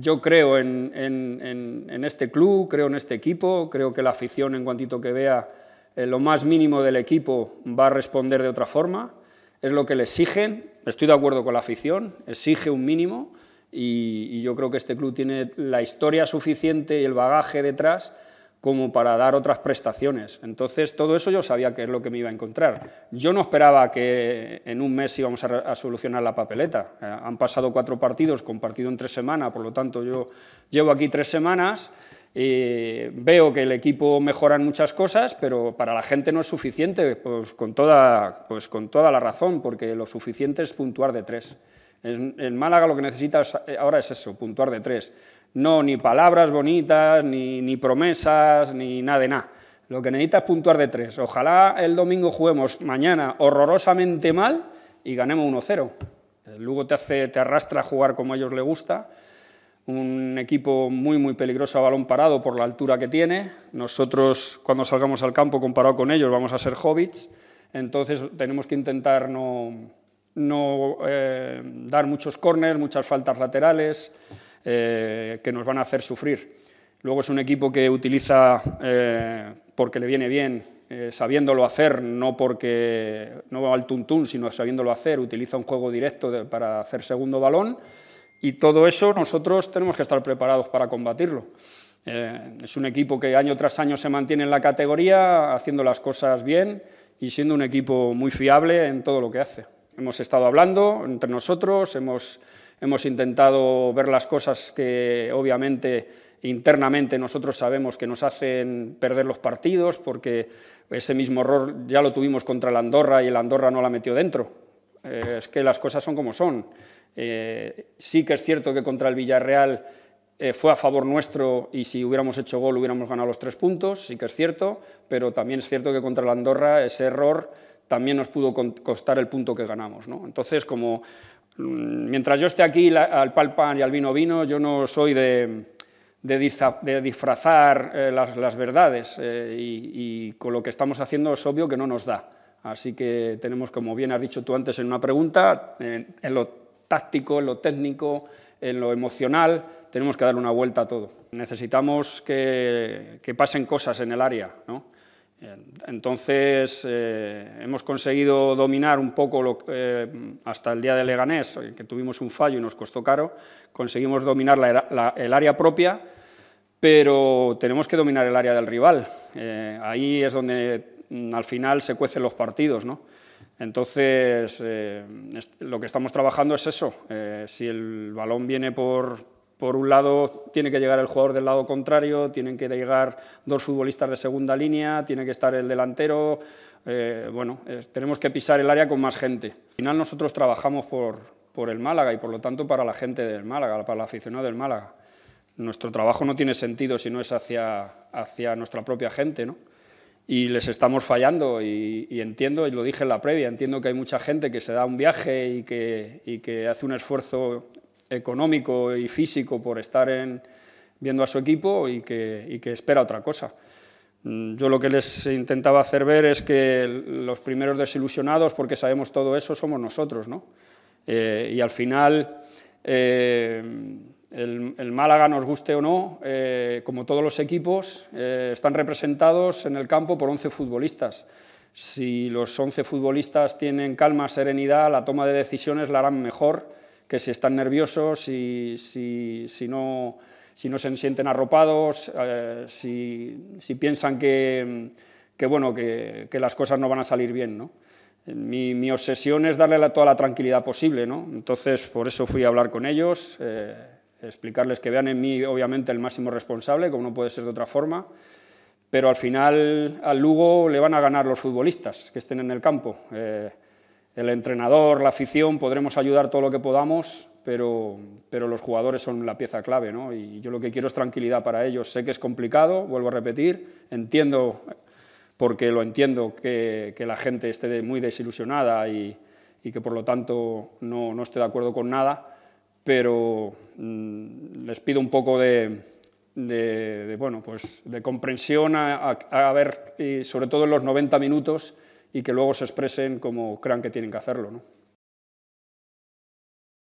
yo creo en, este club, creo en este equipo, creo que la afición en cuantito que vea eh, lo más mínimo del equipo va a responder de otra forma, es lo que le exigen, estoy de acuerdo con la afición, exige un mínimo y yo creo que este club tiene la historia suficiente y el bagaje detrás como para dar otras prestaciones. Entonces, todo eso yo sabía que es lo que me iba a encontrar. Yo no esperaba que en un mes íbamos a, solucionar la papeleta. Eh, han pasado cuatro partidos, compartido en tres semanas, por lo tanto, yo llevo aquí tres semanas. y veo que el equipo mejora muchas cosas, pero para la gente no es suficiente, pues con toda, pues con toda la razón, porque lo suficiente es puntuar de tres. En, Málaga lo que necesita eh, ahora es eso, puntuar de tres. No, ni palabras bonitas, ni, promesas, ni nada de nada. Lo que necesita es puntuar de tres. Ojalá el domingo juguemos mañana horrorosamente mal y ganemos 1-0. Luego te, hace, te arrastra a jugar como a ellos le gusta. Un equipo muy, muy peligroso a balón parado por la altura que tiene. Nosotros, cuando salgamos al campo, comparado con ellos, vamos a ser hobbits. Entonces, tenemos que intentar no, no eh, dar muchos corners, muchas faltas laterales. Eh, que nos van a hacer sufrir. Luego es un equipo que utiliza eh, porque le viene bien, eh, sabiéndolo hacer, no porque no va al tuntún, sino sabiéndolo hacer, utiliza un juego directo para hacer segundo balón y todo eso nosotros tenemos que estar preparados para combatirlo. es un equipo que año tras año se mantiene en la categoría, haciendo las cosas bien y siendo un equipo muy fiable en todo lo que hace. Hemos estado hablando entre nosotros, hemos hemos intentado ver las cosas que obviamente internamente nosotros sabemos que nos hacen perder los partidos porque ese mismo error ya lo tuvimos contra el Andorra y el Andorra no la metió dentro. Eh, es que las cosas son como son. Eh, sí que es cierto que contra el Villarreal eh, fue a favor nuestro y si hubiéramos hecho gol hubiéramos ganado los tres puntos, sí que es cierto, pero también es cierto que contra el Andorra ese error también nos pudo costar el punto que ganamos. Entonces, como Mm, mientras yo esté aquí al pal pan y al vino vino, yo no soy de, disfrazar eh, las, verdades eh, y, con lo que estamos haciendo es obvio que no nos da. Así que tenemos, como bien has dicho tú antes en una pregunta, en, lo táctico, en lo técnico, en lo emocional, tenemos que dar una vuelta a todo. Necesitamos que, que pasen cosas en el área, ¿no? Entonces, eh, hemos conseguido dominar un poco lo, eh, hasta el día de Leganés, eh, que tuvimos un fallo y nos costó caro, conseguimos dominar el área propia, pero tenemos que dominar el área del rival. ahí es donde mm, al final se cuecen los partidos. ¿no? Entonces, lo que estamos trabajando es eso. si el balón viene por, por un lado, tiene que llegar el jugador del lado contrario, tienen que llegar dos futbolistas de segunda línea, tiene que estar el delantero. Eh, bueno, tenemos que pisar el área con más gente. Al final, nosotros trabajamos por, por el Málaga y por lo tanto para la gente del Málaga, para la aficionado del Málaga. Nuestro trabajo no tiene sentido si no es hacia, hacia nuestra propia gente, ¿no? Y les estamos fallando y, entiendo, y lo dije en la previa, entiendo que hay mucha gente que se da un viaje y que, y que hace un esfuerzo económico y físico por estar en, viendo a su equipo y que, espera otra cosa. Mm, yo lo que les intentaba hacer ver es que los primeros desilusionados, porque sabemos todo eso, somos nosotros. ¿no? Eh, y al final, eh, el, Málaga, nos guste o no, eh, como todos los equipos, están representados en el campo por 11 futbolistas. Si los 11 futbolistas tienen calma, serenidad, la toma de decisiones la harán mejor que si están nerviosos, si, si, no, si no se sienten arropados, eh, si, piensan que, que bueno, que, las cosas no van a salir bien. ¿no? Mi, obsesión es darle la, toda la tranquilidad posible. Entonces, por eso fui a hablar con ellos, eh, explicarles que vean en mí, obviamente, el máximo responsable, como no puede ser de otra forma pero al final al Lugo le van a ganar los futbolistas que estén en el campo. Eh, el entrenador, la afición, podremos ayudar todo lo que podamos, pero, pero los jugadores son la pieza clave. ¿no? Y yo lo que quiero es tranquilidad para ellos. Sé que es complicado, vuelvo a repetir, entiendo, porque lo entiendo, que, que la gente esté muy desilusionada y, y que por lo tanto no, no, esté de acuerdo con nada, pero mm, les pido un poco de, de, bueno, pues de comprensión a, a, ver, sobre todo en los 90 minutos, y que luego se expresen como crean que tienen que hacerlo. ¿no?